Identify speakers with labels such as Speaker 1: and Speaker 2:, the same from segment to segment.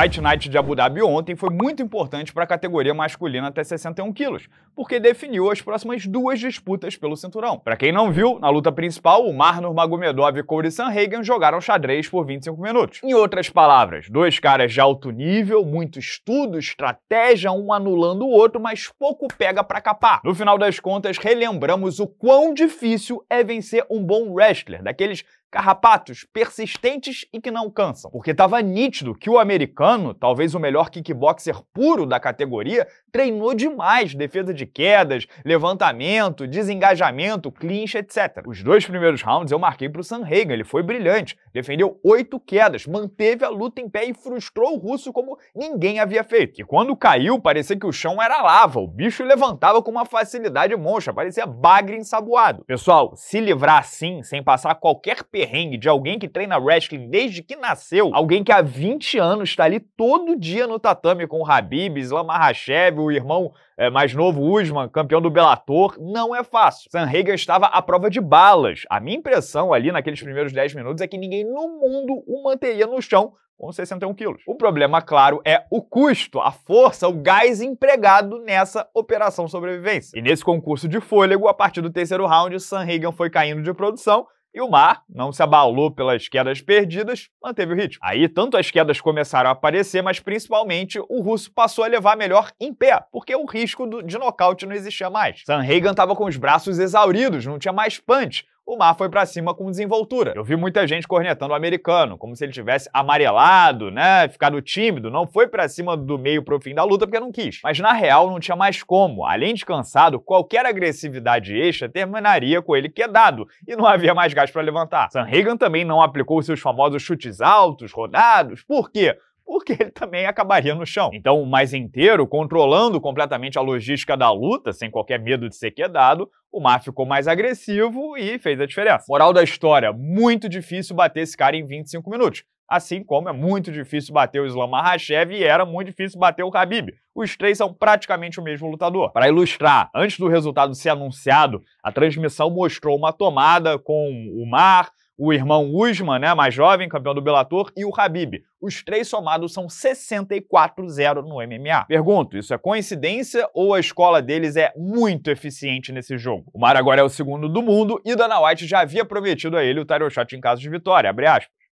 Speaker 1: Fight Night de Abu Dhabi ontem foi muito importante para a categoria masculina até 61 quilos, porque definiu as próximas duas disputas pelo cinturão. Para quem não viu, na luta principal, o Marnor Magomedov e Corey Sanhagen jogaram xadrez por 25 minutos. Em outras palavras, dois caras de alto nível, muito estudo, estratégia, um anulando o outro, mas pouco pega para capar. No final das contas, relembramos o quão difícil é vencer um bom wrestler, daqueles Carrapatos persistentes e que não cansam. Porque estava nítido que o americano, talvez o melhor kickboxer puro da categoria, treinou demais defesa de quedas, levantamento, desengajamento, clinch, etc. Os dois primeiros rounds eu marquei para o Sanhagen, ele foi brilhante, defendeu oito quedas, manteve a luta em pé e frustrou o russo como ninguém havia feito. E quando caiu, parecia que o chão era lava, o bicho levantava com uma facilidade monstra, parecia bagre ensaboado. Pessoal, se livrar assim, sem passar qualquer perrengue de alguém que treina wrestling desde que nasceu, alguém que há 20 anos está ali todo dia no tatame com o Habib, Islam Mahashev, o irmão é, mais novo, Usman, campeão do Bellator, não é fácil. Sam Hager estava à prova de balas. A minha impressão ali naqueles primeiros 10 minutos é que ninguém no mundo o manteria no chão com 61 quilos. O problema, claro, é o custo, a força, o gás empregado nessa operação sobrevivência. E nesse concurso de fôlego, a partir do terceiro round, Sam Hagen foi caindo de produção e o mar não se abalou pelas quedas perdidas, manteve o ritmo. Aí tanto as quedas começaram a aparecer, mas principalmente o russo passou a levar melhor em pé, porque o risco de nocaute não existia mais. Reagan estava com os braços exauridos, não tinha mais punch, o Mar foi para cima com desenvoltura. Eu vi muita gente cornetando o americano, como se ele tivesse amarelado, né, ficado tímido, não foi para cima do meio pro fim da luta porque não quis. Mas na real não tinha mais como. Além de cansado, qualquer agressividade extra terminaria com ele quedado e não havia mais gás para levantar. Sanhagen também não aplicou seus famosos chutes altos, rodados. Por quê? porque ele também acabaria no chão. Então, o mais inteiro, controlando completamente a logística da luta, sem qualquer medo de ser quedado, o Mar ficou mais agressivo e fez a diferença. Moral da história: muito difícil bater esse cara em 25 minutos. Assim como é muito difícil bater o Islam Makhachev e era muito difícil bater o Khabib. Os três são praticamente o mesmo lutador. Para ilustrar, antes do resultado ser anunciado, a transmissão mostrou uma tomada com o Mar, o irmão Usman, né, mais jovem, campeão do Bellator, e o Habib. Os três somados são 64-0 no MMA. Pergunto, isso é coincidência ou a escola deles é muito eficiente nesse jogo? O Mar agora é o segundo do mundo e Dana White já havia prometido a ele o title shot em caso de vitória,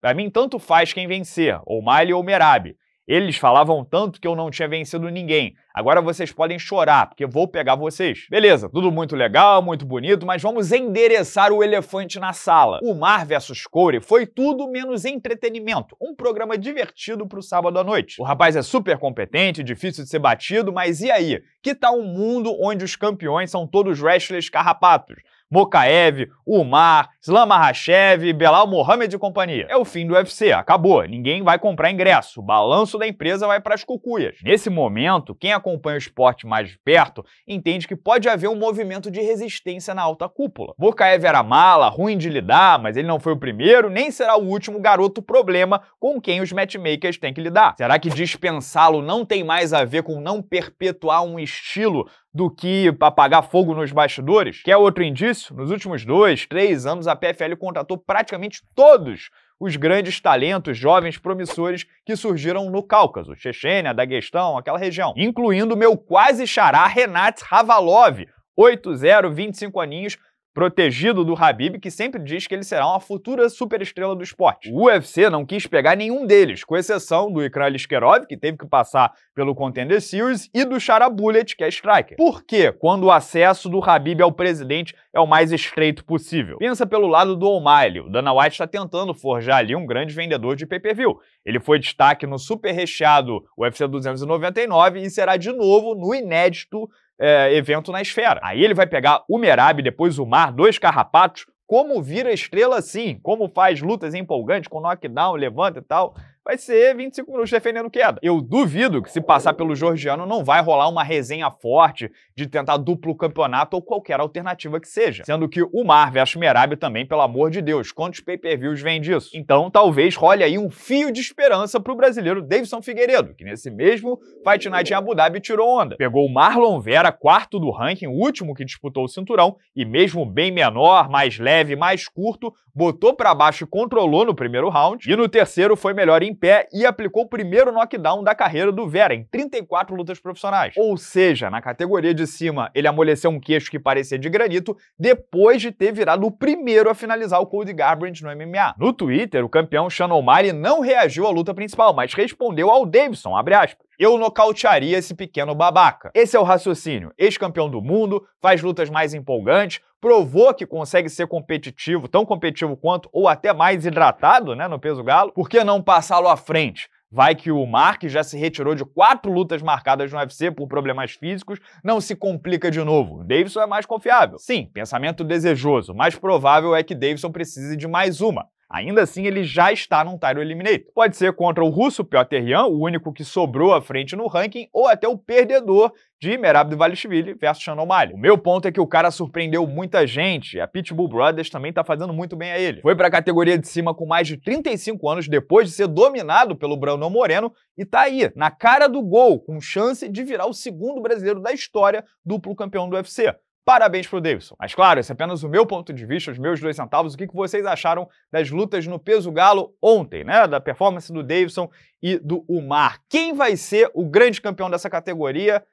Speaker 1: para mim, tanto faz quem vencer, ou Miley ou Merab. Eles falavam tanto que eu não tinha vencido ninguém. Agora vocês podem chorar, porque vou pegar vocês. Beleza, tudo muito legal, muito bonito, mas vamos endereçar o elefante na sala. O Mar versus Corey foi tudo menos entretenimento, um programa divertido pro sábado à noite. O rapaz é super competente, difícil de ser batido, mas e aí? Que tal um mundo onde os campeões são todos wrestlers carrapatos? Mokaev, Umar, Islam Mahashev, Belal Mohamed e companhia. É o fim do UFC, acabou. Ninguém vai comprar ingresso. O balanço da empresa vai para as cucuias. Nesse momento, quem acompanha o esporte mais de perto entende que pode haver um movimento de resistência na alta cúpula. Mokaev era mala, ruim de lidar, mas ele não foi o primeiro, nem será o último garoto problema com quem os matchmakers têm que lidar. Será que dispensá-lo não tem mais a ver com não perpetuar um estilo do que apagar fogo nos bastidores, que é outro indício, nos últimos dois, três anos, a PFL contratou praticamente todos os grandes talentos jovens promissores que surgiram no Cáucaso, Chechênia, Daguestão, aquela região, incluindo meu quase xará Renat Ravalov, 8-0, 25 aninhos, protegido do Habib, que sempre diz que ele será uma futura superestrela do esporte. O UFC não quis pegar nenhum deles, com exceção do Ikra Liskerov, que teve que passar pelo Contender Series, e do Shara Bullet, que é striker. Por que quando o acesso do Habib ao presidente é o mais estreito possível? Pensa pelo lado do O'Malley. O Dana White está tentando forjar ali um grande vendedor de pay-per-view. Ele foi destaque no super recheado UFC 299 e será de novo no inédito é, evento na esfera. Aí ele vai pegar o Merab, depois o Mar, dois carrapatos, como vira estrela assim, como faz lutas empolgantes com knockdown, levanta e tal vai ser 25 minutos defendendo queda. Eu duvido que se passar pelo Georgiano não vai rolar uma resenha forte de tentar duplo campeonato ou qualquer alternativa que seja. Sendo que o Mar versus Merab também, pelo amor de Deus, quantos pay-per-views vem disso? Então talvez role aí um fio de esperança pro brasileiro Davidson Figueiredo, que nesse mesmo Fight Night em Abu Dhabi tirou onda. Pegou o Marlon Vera, quarto do ranking, último que disputou o cinturão, e mesmo bem menor, mais leve, mais curto, botou para baixo e controlou no primeiro round, e no terceiro foi melhor em pé e aplicou o primeiro knockdown da carreira do Vera em 34 lutas profissionais. Ou seja, na categoria de cima, ele amoleceu um queixo que parecia de granito depois de ter virado o primeiro a finalizar o Cody Garbrandt no MMA. No Twitter, o campeão Sean O'Malley não reagiu à luta principal, mas respondeu ao Davidson, abre aspas. Eu nocautearia esse pequeno babaca. Esse é o raciocínio. Ex-campeão do mundo, faz lutas mais empolgantes, provou que consegue ser competitivo, tão competitivo quanto, ou até mais hidratado, né, no peso galo, por que não passá-lo à frente? Vai que o Mark já se retirou de quatro lutas marcadas no UFC por problemas físicos, não se complica de novo. Davidson é mais confiável. Sim, pensamento desejoso. Mais provável é que Davidson precise de mais uma. Ainda assim, ele já está num Tyro eliminator. Pode ser contra o russo Piotr Yan, o único que sobrou à frente no ranking, ou até o perdedor de Merab Valishvili versus Sean O'Malley. O meu ponto é que o cara surpreendeu muita gente. A Pitbull Brothers também está fazendo muito bem a ele. Foi para a categoria de cima com mais de 35 anos depois de ser dominado pelo Brandon Moreno e tá aí, na cara do gol, com chance de virar o segundo brasileiro da história duplo campeão do UFC. Parabéns pro Davidson. Mas claro, esse é apenas o meu ponto de vista, os meus dois centavos. O que vocês acharam das lutas no peso galo ontem, né? Da performance do Davidson e do Umar. Quem vai ser o grande campeão dessa categoria?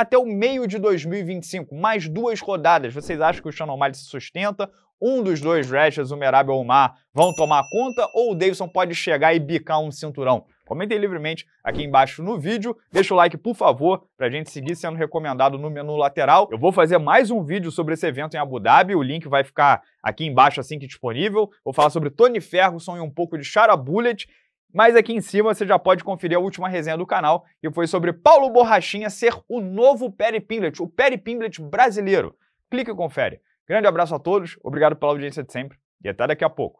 Speaker 1: até o meio de 2025. Mais duas rodadas. Vocês acham que o Shannon Mali se sustenta? Um dos dois Rashers, o Merab ou o Mar, vão tomar conta? Ou o Davidson pode chegar e bicar um cinturão? Comentem livremente aqui embaixo no vídeo. Deixa o like, por favor, para a gente seguir sendo recomendado no menu lateral. Eu vou fazer mais um vídeo sobre esse evento em Abu Dhabi. O link vai ficar aqui embaixo assim que disponível. Vou falar sobre Tony Ferguson e um pouco de Shara Bullet. Mas aqui em cima você já pode conferir a última resenha do canal, que foi sobre Paulo Borrachinha ser o novo Perry Pimblet, o Perry Pimblet brasileiro. Clica e confere. Grande abraço a todos, obrigado pela audiência de sempre e até daqui a pouco.